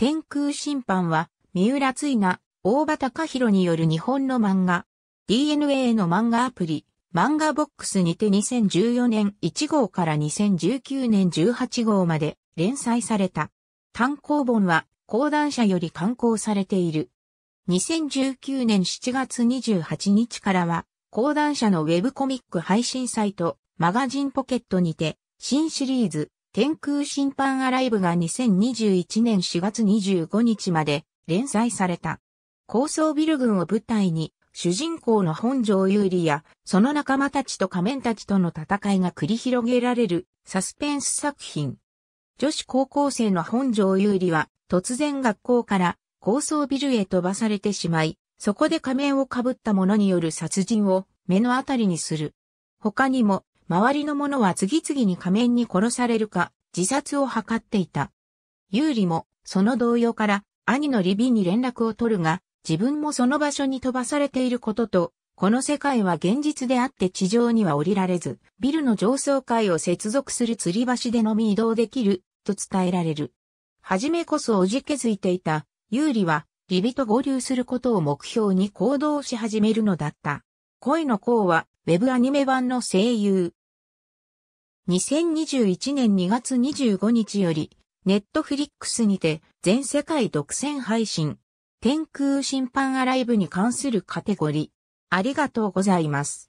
天空審判は、三浦ついな、大場隆弘による日本の漫画、DNA の漫画アプリ、漫画ボックスにて2014年1号から2019年18号まで連載された。単行本は、講談社より刊行されている。2019年7月28日からは、講談社のウェブコミック配信サイト、マガジンポケットにて、新シリーズ、天空審判アライブが2021年4月25日まで連載された。高層ビル群を舞台に、主人公の本城優里や、その仲間たちと仮面たちとの戦いが繰り広げられるサスペンス作品。女子高校生の本城優里は、突然学校から高層ビルへ飛ばされてしまい、そこで仮面をかぶった者による殺人を目の当たりにする。他にも、周りの者は次々に仮面に殺されるか、自殺を図っていた。ユーリも、その動揺から、兄のリビに連絡を取るが、自分もその場所に飛ばされていることと、この世界は現実であって地上には降りられず、ビルの上層階を接続する吊り橋でのみ移動できる、と伝えられる。はじめこそおじけづいていた、ユーリは、リビと合流することを目標に行動し始めるのだった。恋の功は、ウェブアニメ版の声優、2021年2月25日より、ネットフリックスにて全世界独占配信、天空審判アライブに関するカテゴリー。ありがとうございます。